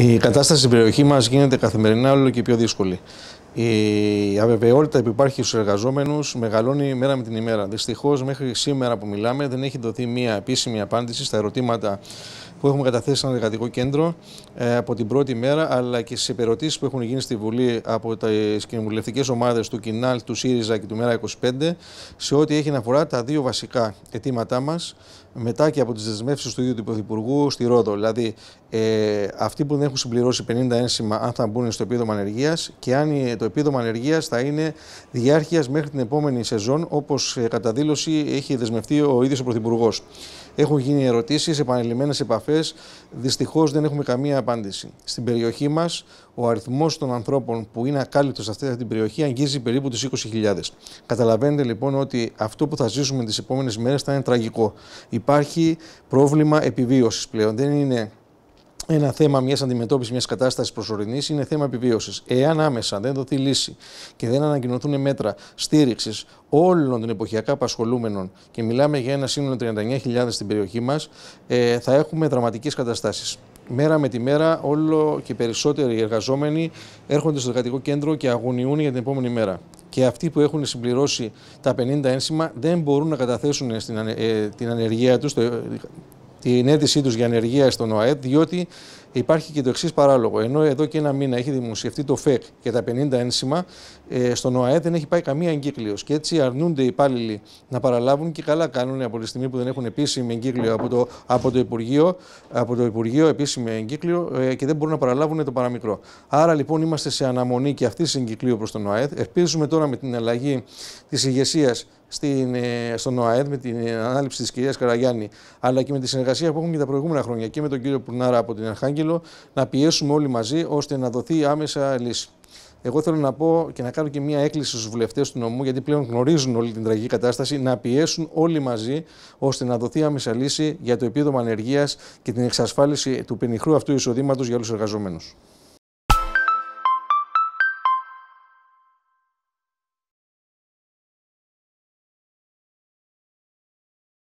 Η κατάσταση στην περιοχή μας γίνεται καθημερινά όλο και πιο δύσκολη. Η αβεβαιότητα που υπάρχει στους εργαζόμενους μεγαλώνει μέρα με την ημέρα. Δυστυχώς, μέχρι σήμερα που μιλάμε, δεν έχει δοθεί μία επίσημη απάντηση στα ερωτήματα που έχουμε καταθέσει στο εργατικό κέντρο ε, από την πρώτη μέρα, αλλά και στις επερωτήσεις που έχουν γίνει στη Βουλή από τις κοινοβουλευτικές ομάδες του ΚΙΝΑΛ, του ΣΥΡΙΖΑ και του ΜΕΡΑ 25, σε ό,τι έχει να αφορά τα δύο βασικά αιτήματά μας, μετά και από τις δεσμεύσεις του ίδιου του Πρωθυπουργού στη Ρόδο. Δηλαδή, ε, αυτοί που δεν έχουν συμπληρώσει 50 ένσημα, αν θα μπουν στο επίδομα ανεργίας και αν το επίδομα ανεργίας θα είναι διάρκειας μέχρι την επόμενη σεζόν, όπως ε, κατά δήλωση έχει δεσμευτεί ο ίδιος ο Πρωθυπουργός. Έχουν γίνει ερωτήσεις, επανελειμμένε επαφές. Δυστυχώς δεν έχουμε καμία απάντηση. Στην περιοχή μας, ο αριθμός των ανθρώπων που είναι ακάλυπτος σε αυτή την περιοχή αγγίζει περίπου του 20.000. Καταλαβαίνετε λοιπόν ότι αυτό που θα ζήσουμε τις επόμενες μέρες θα είναι τραγικό υπάρχει πρόβλημα επιβίωσης πλέον. Δεν είναι ένα θέμα μιας αντιμετώπισης μιας κατάστασης προσωρινής, είναι θέμα επιβίωσης. Εάν άμεσα δεν δοθεί λύση και δεν ανακοινωθούν μέτρα στήριξης όλων των εποχιακά απασχολούμενων, και μιλάμε για ένα σύνολο 39.000 στην περιοχή μας, ε, θα έχουμε δραματικές καταστάσεις. Μέρα με τη μέρα, όλο και περισσότεροι εργαζόμενοι έρχονται στο εργατικό κέντρο και αγωνιούν για την επόμενη μέρα και αυτοί που έχουν συμπληρώσει τα 50 ένσημα δεν μπορούν να καταθέσουν ε, την ανεργία τους, ε, την αίτησή τους για ανεργία στον ΟΑΕΤ, διότι Υπάρχει και το εξής παράλογο. Ενώ εδώ και ένα μήνα έχει δημοσιευτεί το ΦΕΚ και τα 50 ένσημα, ε, στον ΟΑΕ δεν έχει πάει καμία εγκύκλιος. Και έτσι αρνούνται οι υπάλληλοι να παραλάβουν και καλά κάνουν από τη στιγμή που δεν έχουν επίσημη εγκύκλιο από το, από το, Υπουργείο, από το Υπουργείο επίσημη εγκύκλιο ε, και δεν μπορούν να παραλάβουν το παραμικρό. Άρα λοιπόν είμαστε σε αναμονή και αυτή τη εγκύκλιο προς τον ΟΑΕ. Ελπίζουμε τώρα με την αλλαγή της ηγεσίας στην, ε, στον ΟΑΕΔ με την ανάληψη της κυρίας Καραγιάννη, αλλά και με τη συνεργασία που έχουμε και τα προηγούμενα χρόνια και με τον κύριο Πουρνάρα από την Αρχάγκη, να πιέσουμε όλοι μαζί ώστε να δοθεί άμεσα λύση. Εγώ θέλω να πω και να κάνω και μια έκκληση στους βουλευτές του νομού, γιατί πλέον γνωρίζουν όλη την τραγική κατάσταση, να πιέσουν όλοι μαζί ώστε να δοθεί άμεσα λύση για το επίδομα ανεργίας και την εξασφάλιση του πενιχρού αυτού εισοδήματος για όλους τους εργαζομένου.